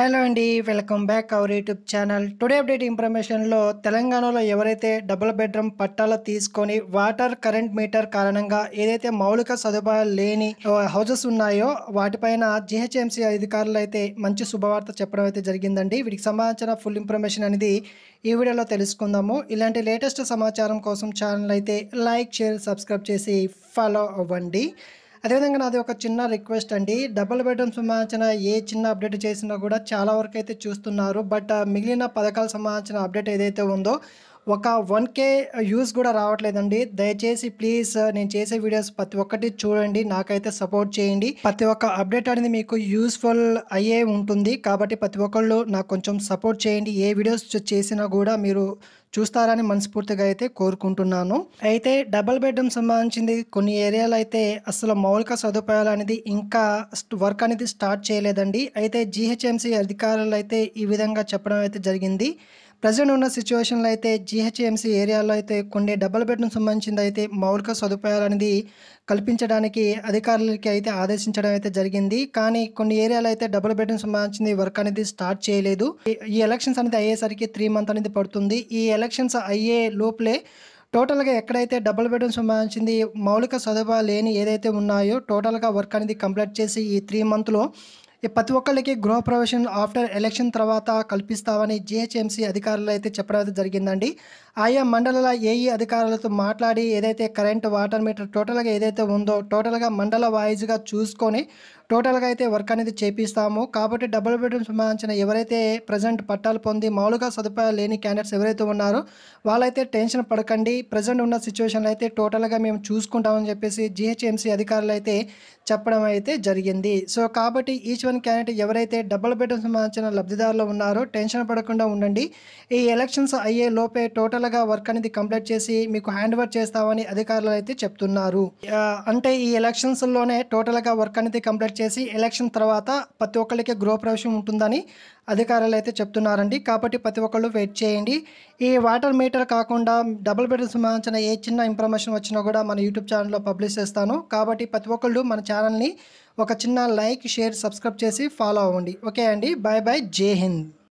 hello అండి welcome back our YouTube channel today update ఇన్ఫర్మేషన్లో తెలంగాణలో ఎవరైతే డబుల్ బెడ్రూమ్ పట్టాలు తీసుకొని వాటర్ కరెంట్ మీటర్ కారణంగా ఏదైతే మౌలిక సదుపాయాలు లేని హౌజెస్ ఉన్నాయో వాటిపైన జిహెచ్ఎంసీ అధికారులు అయితే మంచి శుభవార్త చెప్పడం అయితే జరిగిందండి వీటికి సంబంధించిన ఫుల్ ఇన్ఫర్మేషన్ అనేది ఈ వీడియోలో తెలుసుకుందాము ఇలాంటి లేటెస్ట్ సమాచారం కోసం ఛానల్ అయితే లైక్ షేర్ సబ్స్క్రైబ్ చేసి ఫాలో అవ్వండి అదేవిధంగా నాది ఒక చిన్న రిక్వెస్ట్ అండి డబుల్ బెడ్రూమ్ సంబంధించిన ఏ చిన్న అప్డేట్ చేసినా కూడా చాలా వరకు అయితే చూస్తున్నారు బట్ మిగిలిన పథకాల సంబంధించిన అప్డేట్ ఏదైతే ఉందో ఒక వన్ కే యూస్ కూడా రావట్లేదండి దయచేసి ప్లీజ్ uh, నేను చేసే వీడియోస్ ప్రతి ఒక్కటి చూడండి నాకైతే సపోర్ట్ చేయండి ప్రతి ఒక్క అప్డేట్ అనేది మీకు యూస్ఫుల్ అయ్యే ఉంటుంది కాబట్టి ప్రతి ఒక్కళ్ళు నాకు కొంచెం సపోర్ట్ చేయండి ఏ వీడియోస్ చేసినా కూడా మీరు చూస్తారని మనస్ఫూర్తిగా అయితే కోరుకుంటున్నాను అయితే డబల్ బెడ్రూమ్ సంబంధించింది కొన్ని ఏరియాలు అయితే అసలు మౌలిక సదుపాయాలు అనేది ఇంకా వర్క్ అనేది స్టార్ట్ చేయలేదండి అయితే జిహెచ్ఎంసీ అధికారులు అయితే ఈ విధంగా చెప్పడం అయితే జరిగింది ప్రజెంట్ ఉన్న సిచ్యువేషన్లో అయితే జిహెచ్ఎంసీ ఏరియాలో అయితే కొన్ని డబ్బల బెడ్ను సంబంధించింది అయితే మౌలిక సదుపాయాలు అనేది కల్పించడానికి అధికారులకి అయితే ఆదేశించడం అయితే జరిగింది కానీ కొన్ని ఏరియాలో అయితే డబుల్ బెడ్రూమ్ సంబంధించిన వర్క్ అనేది స్టార్ట్ చేయలేదు ఈ ఎలక్షన్స్ అనేది అయ్యేసరికి త్రీ మంత్ అనేది పడుతుంది ఈ ఎలక్షన్స్ అయ్యే లోపలే టోటల్గా ఎక్కడైతే డబుల్ బెడ్రూమ్ సంబంధించింది మౌలిక సదుపాయాలు లేని ఏదైతే ఉన్నాయో టోటల్గా వర్క్ అనేది కంప్లీట్ చేసి ఈ త్రీ మంత్లో ప్రతి ఒక్కళ్ళకి గృహప్రవేశం ఆఫ్టర్ ఎలక్షన్ తర్వాత కల్పిస్తామని జిహెచ్ఎంసీ అధికారులు అయితే చెప్పడం అయితే జరిగిందండి ఆయా మండలాల ఏఈ అధికారులతో మాట్లాడి ఏదైతే కరెంట్ వాటర్ మీటర్ టోటల్గా ఏదైతే ఉందో టోటల్గా మండల వాయిజ్గా చూసుకొని టోటల్గా అయితే వర్క్ అనేది చేపిస్తాము కాబట్టి డబుల్ బెడ్రూమ్ సంబంధించిన ఎవరైతే ప్రజెంట్ పట్టాలు పొంది మామూలుగా సదుపాయాలు లేని క్యాండిడేట్స్ ఎవరైతే ఉన్నారో వాళ్ళైతే టెన్షన్ పడకండి ప్రజెంట్ ఉన్న సిచ్యువేషన్ అయితే టోటల్గా మేము చూసుకుంటామని చెప్పేసి జిహెచ్ఎంసీ అధికారులు అయితే చెప్పడం అయితే జరిగింది సో కాబట్టి ఈచ్ వన్ క్యాండిడేట్ ఎవరైతే డబుల్ బెడ్రూమ్ సంబంధించిన లబ్ధిదారులు ఉన్నారో టెన్షన్ పడకుండా ఉండండి ఈ ఎలక్షన్స్ అయ్యే లోపే టోటల్గా వర్క్ అనేది కంప్లీట్ చేసి మీకు హ్యాండ్ ఓవర్ చేస్తామని అధికారులు అయితే చెప్తున్నారు అంటే ఈ ఎలక్షన్స్లోనే టోటల్గా వర్క్ అనేది కంప్లీట్ దయచేసి ఎలక్షన్ తర్వాత ప్రతి ఒక్కరికి గృహప్రవేశం ఉంటుందని అధికారులు అయితే చెప్తున్నారండి కాబట్టి ప్రతి ఒక్కళ్ళు వెయిట్ చేయండి ఈ వాటర్ మీటర్ కాకుండా డబుల్ బెడ్రూమ్ సంబంధించిన ఏ చిన్న ఇన్ఫర్మేషన్ వచ్చినా కూడా మన యూట్యూబ్ ఛానల్లో పబ్లిష్ చేస్తాను కాబట్టి ప్రతి ఒక్కళ్ళు మన ఛానల్ని ఒక చిన్న లైక్ షేర్ సబ్స్క్రైబ్ చేసి ఫాలో అవ్వండి ఓకే అండి బాయ్ బాయ్ జై హింద్